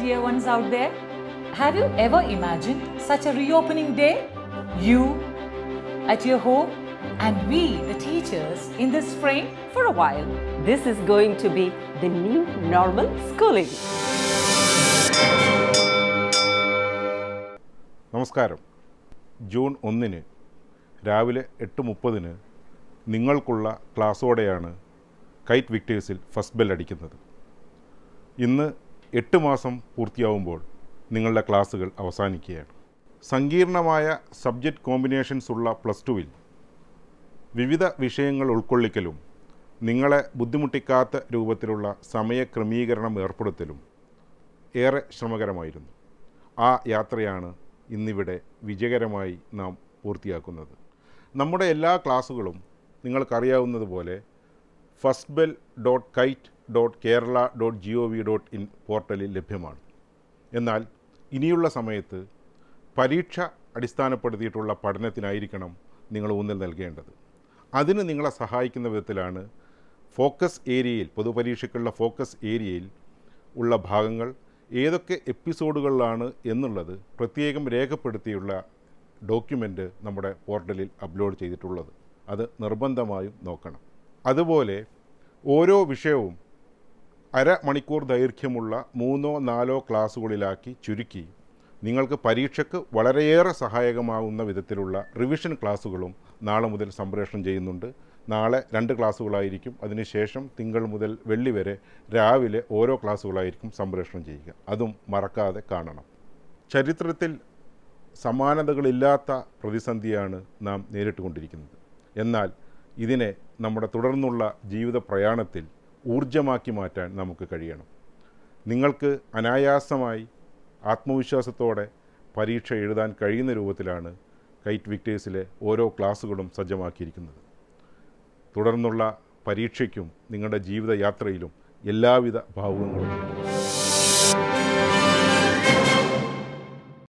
dear ones out there. Have you ever imagined such a reopening day? You at your home and we, the teachers, in this frame for a while. This is going to be the new normal schooling. നമസ്കാരം June ഒന്നിന് രാവിലെ എട്ട് മുപ്പതിന് നിങ്ങൾക്കുള്ള ക്ലാസ്സോടെയാണ് Kite വിക്ടേഴ്സിൽ first bell അടിക്കുന്നത് ഇന്ന് എട്ട് മാസം പൂർത്തിയാവുമ്പോൾ നിങ്ങളുടെ ക്ലാസ്സുകൾ അവസാനിക്കുകയാണ് സങ്കീർണമായ സബ്ജക്റ്റ് കോമ്പിനേഷൻസ് ഉള്ള പ്ലസ് ടുവിൽ വിവിധ വിഷയങ്ങൾ ഉൾക്കൊള്ളിക്കലും നിങ്ങളെ ബുദ്ധിമുട്ടിക്കാത്ത രൂപത്തിലുള്ള സമയക്രമീകരണം ഏർപ്പെടുത്തലും ഏറെ ശ്രമകരമായിരുന്നു ആ യാത്രയാണ് ഇന്നിവിടെ വിജയകരമായി നാം പൂർത്തിയാക്കുന്നത് നമ്മുടെ എല്ലാ ക്ലാസ്സുകളും നിങ്ങൾക്കറിയാവുന്നതുപോലെ first bell dot Kite dot Kerala dot g o v dot in പോർട്ടലിൽ ലഭ്യമാണ് എന്നാൽ ഇനിയുള്ള സമയത്ത് പരീക്ഷ അടിസ്ഥാനപ്പെടുത്തിയിട്ടുള്ള പഠനത്തിനായിരിക്കണം നിങ്ങൾ ഊന്നൽ നൽകേണ്ടത് അതിന് നിങ്ങളെ സഹായിക്കുന്ന വിധത്തിലാണ് ഫോക്കസ് ഏരിയയിൽ പൊതുപരീക്ഷയ്ക്കുള്ള ഫോക്കസ് ഏരിയയിൽ ഉള്ള ഭാഗങ്ങൾ ഏതൊക്കെ എപ്പിസോഡുകളിലാണ് എന്നുള്ളത് പ്രത്യേകം രേഖപ്പെടുത്തിയുള്ള ഡോക്യുമെൻ്റ് നമ്മുടെ പോർട്ടലിൽ അപ്ലോഡ് ചെയ്തിട്ടുള്ളത് അത് നിർബന്ധമായും നോക്കണം അതുപോലെ ഓരോ വിഷയവും അരമണിക്കൂർ ദൈർഘ്യമുള്ള മൂന്നോ നാലോ ക്ലാസ്സുകളിലാക്കി ചുരുക്കി നിങ്ങൾക്ക് പരീക്ഷയ്ക്ക് വളരെയേറെ സഹായകമാകുന്ന വിധത്തിലുള്ള റിവിഷൻ ക്ലാസ്സുകളും നാളെ മുതൽ സംപ്രേഷണം ചെയ്യുന്നുണ്ട് നാളെ രണ്ട് ക്ലാസ്സുകളായിരിക്കും അതിനുശേഷം തിങ്കൾ മുതൽ വെള്ളി വരെ രാവിലെ ഓരോ ക്ലാസ്സുകളായിരിക്കും സംപ്രേഷണം ചെയ്യുക അതും മറക്കാതെ കാണണം ചരിത്രത്തിൽ സമാനതകളില്ലാത്ത പ്രതിസന്ധിയാണ് നാം നേരിട്ടുകൊണ്ടിരിക്കുന്നത് എന്നാൽ ഇതിനെ നമ്മുടെ തുടർന്നുള്ള ജീവിത പ്രയാണത്തിൽ ഊർജമാക്കി മാറ്റാൻ നമുക്ക് കഴിയണം നിങ്ങൾക്ക് അനായാസമായി ആത്മവിശ്വാസത്തോടെ പരീക്ഷ എഴുതാൻ കഴിയുന്ന രൂപത്തിലാണ് കൈറ്റ് വിക്ടേഴ്സിലെ ഓരോ ക്ലാസ്സുകളും സജ്ജമാക്കിയിരിക്കുന്നത് തുടർന്നുള്ള പരീക്ഷയ്ക്കും നിങ്ങളുടെ ജീവിതയാത്രയിലും എല്ലാവിധ ഭാവുകങ്ങളും